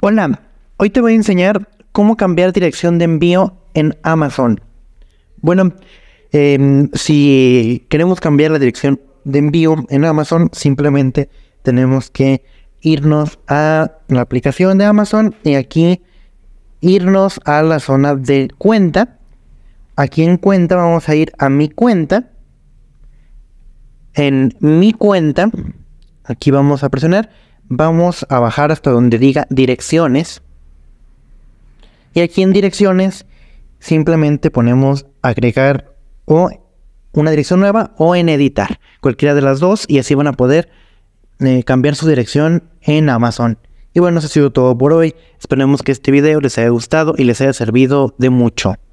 Hola, hoy te voy a enseñar cómo cambiar dirección de envío en Amazon. Bueno, em, si queremos cambiar la dirección de envío en Amazon, simplemente tenemos que irnos a la aplicación de Amazon y aquí irnos a la zona de cuenta. Aquí en cuenta vamos a ir a mi cuenta. En mi cuenta, aquí vamos a presionar vamos a bajar hasta donde diga direcciones. Y aquí en direcciones simplemente ponemos agregar o una dirección nueva o en editar, cualquiera de las dos y así van a poder eh, cambiar su dirección en Amazon. Y bueno, eso ha sido todo por hoy. Esperemos que este video les haya gustado y les haya servido de mucho.